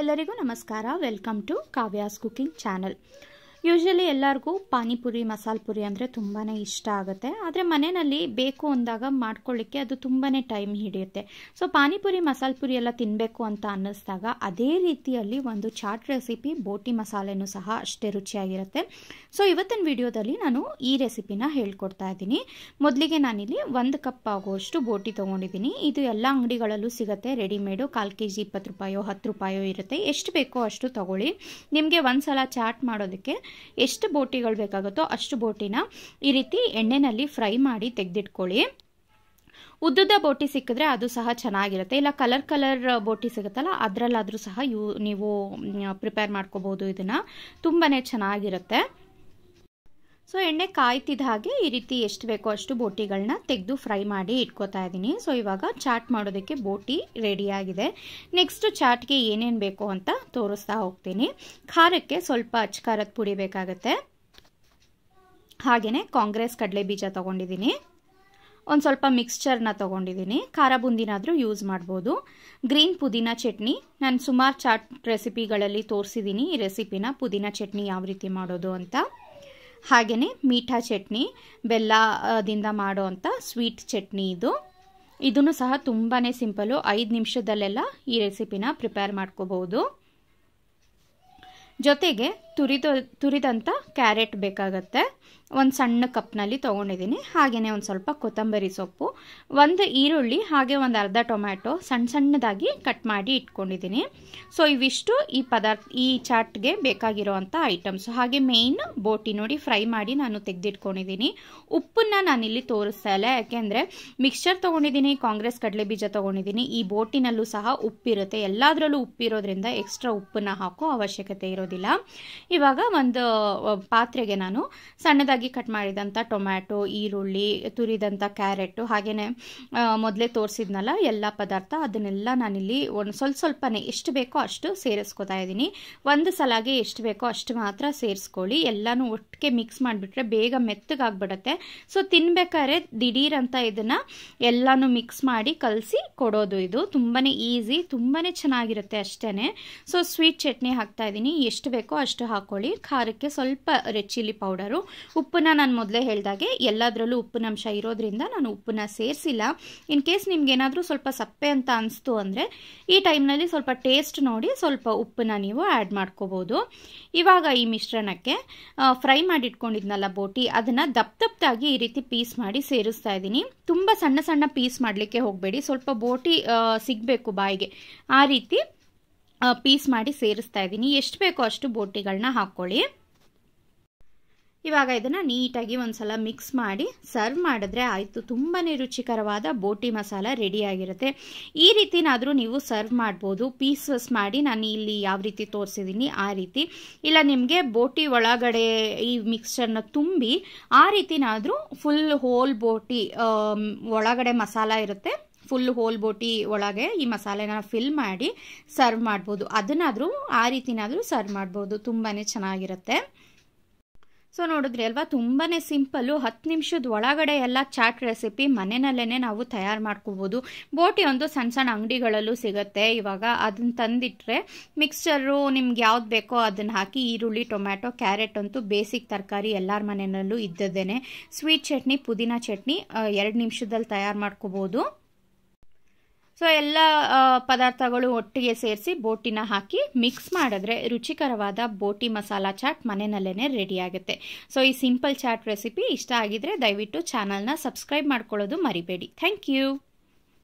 ಎಲ್ಲರಿಗೂ ನಮಸ್ಕಾರ welcome to Kavya's cooking channel usually ಎಲ್ಲರಿಗೂ ಪಾನಿಪುರಿ ಮಸಾಲೆ ಪುರಿ ಅಂದರೆ ತುಂಬಾ ಇಷ್ಟ ಆಗುತ್ತೆ ಆದರೆ ಮನೆಯಲ್ಲಿ ಬೇಕು ಅಂದಾಗ ಮಾಡ್ಕೊಳ್ಳಿಕ್ಕೆ ಅದು ತುಂಬಾ ಟೈಮ್ ಹಿಡಿಯುತ್ತೆ ಸೊ ಪಾನಿಪುರಿ ಮಸಾಲೆ ಪುರಿ ಎಲ್ಲ ತಿನ್ನಬೇಕು ಅಂತ ಅನ್ನಿಸ್ದಾಗ ಅದೇ ರೀತಿಯಲ್ಲಿ ಒಂದು ಚಾಟ್ ರೆಸಿಪಿ ಬೋಟಿ ಮಸಾಲೆನೂ ಸಹ ಅಷ್ಟೇ ರುಚಿಯಾಗಿರುತ್ತೆ ಸೊ ಇವತ್ತಿನ ವಿಡಿಯೋದಲ್ಲಿ ನಾನು ಈ ರೆಸಿಪಿನ ಹೇಳ್ಕೊಡ್ತಾ ಇದ್ದೀನಿ ಮೊದಲಿಗೆ ನಾನಿಲ್ಲಿ ಒಂದು ಕಪ್ ಆಗುವಷ್ಟು ಬೋಟಿ ತೊಗೊಂಡಿದ್ದೀನಿ ಇದು ಎಲ್ಲ ಅಂಗಡಿಗಳಲ್ಲೂ ಸಿಗುತ್ತೆ ರೆಡಿಮೇಡು ಕಾಲು ಕೆ ಜಿ ಇಪ್ಪತ್ತು ರೂಪಾಯೋ ಹತ್ತು ರೂಪಾಯೋ ಇರುತ್ತೆ ಎಷ್ಟು ಬೇಕೋ ಅಷ್ಟು ತಗೊಳ್ಳಿ ನಿಮಗೆ ಒಂದು ಸಲ ಚಾಟ್ ಮಾಡೋದಕ್ಕೆ ಎಷ್ಟು ಬೋಟಿಗಳು ಬೇಕಾಗುತ್ತೋ ಅಷ್ಟು ಬೋಟಿನ ಈ ರೀತಿ ಎಣ್ಣೆನಲ್ಲಿ ಫ್ರೈ ಮಾಡಿ ತೆಗೆದಿಟ್ಕೊಳ್ಳಿ ಉದ್ದದ ಬೋಟಿ ಸಿಕ್ಕಿದ್ರೆ ಅದು ಸಹ ಚೆನ್ನಾಗಿರುತ್ತೆ ಇಲ್ಲ ಕಲರ್ ಕಲರ್ ಬೋಟಿ ಸಿಗುತ್ತಲ್ಲ ಅದರಲ್ಲಾದರೂ ಸಹ ಯೂ ನೀವು ಪ್ರಿಪೇರ್ ಮಾಡ್ಕೋಬೋದು ಇದನ್ನು ತುಂಬಾ ಚೆನ್ನಾಗಿರುತ್ತೆ ಸೊ ಎಣ್ಣೆ ಕಾಯ್ತಿದ್ದ ಹಾಗೆ ಈ ರೀತಿ ಎಷ್ಟು ಬೇಕೋ ಅಷ್ಟು ಬೋಟಿಗಳನ್ನ ತೆಗೆದು ಫ್ರೈ ಮಾಡಿ ಇಟ್ಕೋತಾ ಇದ್ದೀನಿ ಸೊ ಇವಾಗ ಚಾಟ್ ಮಾಡೋದಕ್ಕೆ ಬೋಟಿ ರೆಡಿಯಾಗಿದೆ ನೆಕ್ಸ್ಟು ಚಾಟ್ಗೆ ಏನೇನು ಬೇಕು ಅಂತ ತೋರಿಸ್ತಾ ಹೋಗ್ತೀನಿ ಖಾರಕ್ಕೆ ಸ್ವಲ್ಪ ಅಚ್ಕಾರದ ಪುಡಿ ಬೇಕಾಗುತ್ತೆ ಹಾಗೆಯೇ ಕಾಂಗ್ರೆಸ್ ಕಡಲೆ ಬೀಜ ತೊಗೊಂಡಿದ್ದೀನಿ ಒಂದು ಸ್ವಲ್ಪ ಮಿಕ್ಸ್ಚರ್ನ ತೊಗೊಂಡಿದ್ದೀನಿ ಖಾರ ಬುಂದಿನಾದರೂ ಯೂಸ್ ಮಾಡ್ಬೋದು ಗ್ರೀನ್ ಪುದೀನ ಚಟ್ನಿ ನಾನು ಸುಮಾರು ಚಾಟ್ ರೆಸಿಪಿಗಳಲ್ಲಿ ತೋರಿಸಿದ್ದೀನಿ ಈ ರೆಸಿಪಿನ ಪುದೀನ ಚಟ್ನಿ ಯಾವ ರೀತಿ ಮಾಡೋದು ಅಂತ ಹಾಗೆಯೇ ಮೀಠಾ ಚಟ್ನಿ ಬೆಲ್ಲದಿಂದ ಮಾಡುವಂಥ ಸ್ವೀಟ್ ಚಟ್ನಿ ಇದು ಇದನ್ನು ಸಹ ತುಂಬಾ ಸಿಂಪಲ್ಲು ಐದು ನಿಮಿಷದಲ್ಲೆಲ್ಲ ಈ ರೆಸಿಪಿನ ಪ್ರಿಪೇರ್ ಮಾಡ್ಕೋಬಹುದು ಜೊತೆಗೆ ತುರಿದ ತುರಿದಂಥ ಕ್ಯಾರೆಟ್ ಬೇಕಾಗತ್ತೆ ಒಂದು ಸಣ್ಣ ಕಪ್ನಲ್ಲಿ ತೊಗೊಂಡಿದ್ದೀನಿ ಹಾಗೆಯೇ ಒಂದು ಸ್ವಲ್ಪ ಕೊತ್ತಂಬರಿ ಸೊಪ್ಪು ಒಂದು ಈರುಳ್ಳಿ ಹಾಗೆ ಒಂದು ಅರ್ಧ ಟೊಮ್ಯಾಟೊ ಸಣ್ಣ ಸಣ್ಣದಾಗಿ ಕಟ್ ಮಾಡಿ ಇಟ್ಕೊಂಡಿದ್ದೀನಿ ಸೊ ಇವಿಷ್ಟು ಈ ಪದಾರ್ಥ ಈ ಚಾಟ್ಗೆ ಬೇಕಾಗಿರೋವಂಥ ಐಟಮ್ಸ್ ಹಾಗೆ ಮೇಯ್ನ್ ಬೋಟಿ ನೋಡಿ ಫ್ರೈ ಮಾಡಿ ನಾನು ತೆಗೆದಿಟ್ಕೊಂಡಿದ್ದೀನಿ ಉಪ್ಪನ್ನು ಇಲ್ಲಿ ತೋರಿಸ್ತಾ ಇಲ್ಲ ಯಾಕೆಂದರೆ ಮಿಕ್ಸ್ಚರ್ ತೊಗೊಂಡಿದ್ದೀನಿ ಕಾಂಗ್ರೆಸ್ ಕಡಲೆ ಬೀಜ ತೊಗೊಂಡಿದ್ದೀನಿ ಈ ಬೋಟಿನಲ್ಲೂ ಸಹ ಉಪ್ಪಿರುತ್ತೆ ಎಲ್ಲದರಲ್ಲೂ ಉಪ್ಪಿರೋದ್ರಿಂದ ಎಕ್ಸ್ಟ್ರಾ ಉಪ್ಪನ್ನು ಹಾಕೋ ಅವಶ್ಯಕತೆ ಇರೋದಿಲ್ಲ ಇವಾಗ ಒಂದು ಪಾತ್ರೆಗೆ ನಾನು ಸಣ್ಣದಾಗಿ ಕಟ್ ಮಾಡಿದಂಥ ಟೊಮ್ಯಾಟೊ ಈರುಳ್ಳಿ ತುರಿದಂಥ ಕ್ಯಾರೆಟು ಹಾಗೆಯೇ ಮೊದಲೇ ತೋರಿಸಿದ್ನಲ್ಲ ಎಲ್ಲ ಪದಾರ್ಥ ಅದನ್ನೆಲ್ಲ ನಾನಿಲ್ಲಿ ಒಂದು ಸ್ವಲ್ಪ ಸ್ವಲ್ಪನೇ ಎಷ್ಟು ಬೇಕೋ ಅಷ್ಟು ಸೇರಿಸ್ಕೊತಾ ಇದ್ದೀನಿ ಒಂದು ಸಲಾಗೆ ಎಷ್ಟು ಬೇಕೋ ಅಷ್ಟು ಮಾತ್ರ ಸೇರಿಸ್ಕೊಳ್ಳಿ ಎಲ್ಲನೂ ಒಟ್ಟಿಗೆ ಮಿಕ್ಸ್ ಮಾಡಿಬಿಟ್ರೆ ಬೇಗ ಮೆತ್ತಗಾಗ್ಬಿಡತ್ತೆ ಸೊ ತಿನ್ಬೇಕಾದ್ರೆ ದಿಢೀರಂತ ಇದನ್ನು ಎಲ್ಲನೂ ಮಿಕ್ಸ್ ಮಾಡಿ ಕಲಸಿ ಕೊಡೋದು ಇದು ತುಂಬಾ ಈಸಿ ತುಂಬಾ ಚೆನ್ನಾಗಿರುತ್ತೆ ಅಷ್ಟೇ ಸೊ ಸ್ವೀಟ್ ಚಟ್ನಿ ಹಾಕ್ತಾ ಇದ್ದೀನಿ ಎಷ್ಟು ಬೇಕೋ ಅಷ್ಟು ಹಾಕ್ಕೊಳ್ಳಿ ಖಾರಕ್ಕೆ ಸ್ವಲ್ಪ ರೆಡ್ ಚಿಲ್ಲಿ ಪೌಡರು ಉಪ್ಪನ್ನ ನಾನು ಮೊದಲೇ ಹೇಳಿದಾಗೆ ಎಲ್ಲದರಲ್ಲೂ ಉಪ್ಪಿನ ಅಂಶ ಇರೋದ್ರಿಂದ ನಾನು ಉಪ್ಪನ್ನ ಸೇರಿಸಿಲ್ಲ ಇನ್ ಕೇಸ್ ನಿಮ್ಗೇನಾದರೂ ಸ್ವಲ್ಪ ಸಪ್ಪೆ ಅಂತ ಅನಿಸ್ತು ಅಂದರೆ ಈ ಟೈಮ್ನಲ್ಲಿ ಸ್ವಲ್ಪ ಟೇಸ್ಟ್ ನೋಡಿ ಸ್ವಲ್ಪ ಉಪ್ಪನ್ನ ನೀವು ಆ್ಯಡ್ ಮಾಡ್ಕೋಬೋದು ಇವಾಗ ಈ ಮಿಶ್ರಣಕ್ಕೆ ಫ್ರೈ ಮಾಡಿಟ್ಕೊಂಡಿದ್ನಲ್ಲ ಬೋಟಿ ಅದನ್ನು ದಪ್ಪ ದಪ್ಪದಾಗಿ ಈ ರೀತಿ ಪೀಸ್ ಮಾಡಿ ಸೇರಿಸ್ತಾ ಇದ್ದೀನಿ ತುಂಬ ಸಣ್ಣ ಸಣ್ಣ ಪೀಸ್ ಮಾಡಲಿಕ್ಕೆ ಹೋಗಬೇಡಿ ಸ್ವಲ್ಪ ಬೋಟಿ ಸಿಗಬೇಕು ಬಾಯಿಗೆ ಆ ರೀತಿ ಪೀಸ್ ಮಾಡಿ ಸೇರಿಸ್ತಾ ಇದ್ದೀನಿ ಎಷ್ಟು ಬೇಕೋ ಅಷ್ಟು ಬೋಟಿಗಳನ್ನ ಹಾಕ್ಕೊಳ್ಳಿ ಇವಾಗ ಇದನ್ನು ನೀಟಾಗಿ ಒಂದ್ಸಲ ಮಿಕ್ಸ್ ಮಾಡಿ ಸರ್ವ್ ಮಾಡಿದ್ರೆ ಆಯಿತು ತುಂಬಾ ರುಚಿಕರವಾದ ಬೋಟಿ ಮಸಾಲ ರೆಡಿಯಾಗಿರುತ್ತೆ ಈ ರೀತಿನಾದರೂ ನೀವು ಸರ್ವ್ ಮಾಡ್ಬೋದು ಪೀಸಸ್ ಮಾಡಿ ನಾನು ಇಲ್ಲಿ ಯಾವ ರೀತಿ ತೋರಿಸಿದ್ದೀನಿ ಆ ರೀತಿ ಇಲ್ಲ ನಿಮಗೆ ಬೋಟಿ ಒಳಗಡೆ ಈ ಮಿಕ್ಸ್ಚರ್ನ ತುಂಬಿ ಆ ರೀತಿನಾದರೂ ಫುಲ್ ಹೋಲ್ ಬೋಟಿ ಒಳಗಡೆ ಮಸಾಲ ಇರುತ್ತೆ ಫುಲ್ ಹೋಲ್ ಬೋಟಿ ಒಳಗೆ ಈ ಮಸಾಲೆನ ಫಿಲ್ ಮಾಡಿ ಸರ್ವ್ ಮಾಡ್ಬೋದು ಅದನ್ನಾದರೂ ಆ ರೀತಿನಾದರೂ ಸರ್ವ್ ಮಾಡ್ಬೋದು ತುಂಬಾ ಚೆನ್ನಾಗಿರುತ್ತೆ ಸೊ ನೋಡಿದ್ರಿ ಅಲ್ವಾ ತುಂಬಾ ಸಿಂಪಲ್ಲು ಹತ್ತು ನಿಮಿಷದ ಒಳಗಡೆ ಎಲ್ಲ ಚಾಟ್ ರೆಸಿಪಿ ಮನೆಯಲ್ಲೇ ನಾವು ತಯಾರು ಮಾಡ್ಕೋಬೋದು ಬೋಟಿ ಒಂದು ಸಣ್ಣ ಸಣ್ಣ ಅಂಗಡಿಗಳಲ್ಲೂ ಸಿಗುತ್ತೆ ಇವಾಗ ಅದನ್ನ ತಂದಿಟ್ರೆ ಮಿಕ್ಸ್ಚರು ನಿಮ್ಗೆ ಯಾವ್ದು ಬೇಕೋ ಅದನ್ನು ಹಾಕಿ ಈರುಳ್ಳಿ ಟೊಮ್ಯಾಟೊ ಕ್ಯಾರೆಟ್ ಅಂತೂ ಬೇಸಿಕ್ ತರಕಾರಿ ಎಲ್ಲರ ಮನೆಯಲ್ಲೂ ಇದ್ದದ್ದೇನೆ ಸ್ವೀಟ್ ಚಟ್ನಿ ಪುದೀನ ಚಟ್ನಿ ಎರಡು ನಿಮಿಷದಲ್ಲಿ ತಯಾರು ಮಾಡ್ಕೋಬೋದು ಸೊ ಎಲ್ಲ ಪದಾರ್ಥಗಳು ಒಟ್ಟಿಗೆ ಸೇರಿಸಿ ಬೋಟಿನ ಹಾಕಿ ಮಿಕ್ಸ್ ಮಾಡಿದ್ರೆ ರುಚಿಕರವಾದ ಬೋಟಿ ಮಸಾಲ ಚಾಟ್ ಮನೆಯಲ್ಲೇ ರೆಡಿ ಆಗುತ್ತೆ ಸೊ ಈ ಸಿಂಪಲ್ ಚಾಟ್ ರೆಸಿಪಿ ಇಷ್ಟ ಆಗಿದ್ರೆ ದಯವಿಟ್ಟು ಚಾನಲ್ನ ಸಬ್ಸ್ಕ್ರೈಬ್ ಮಾಡ್ಕೊಳ್ಳೋದು ಮರಿಬೇಡಿ ಥ್ಯಾಂಕ್ ಯು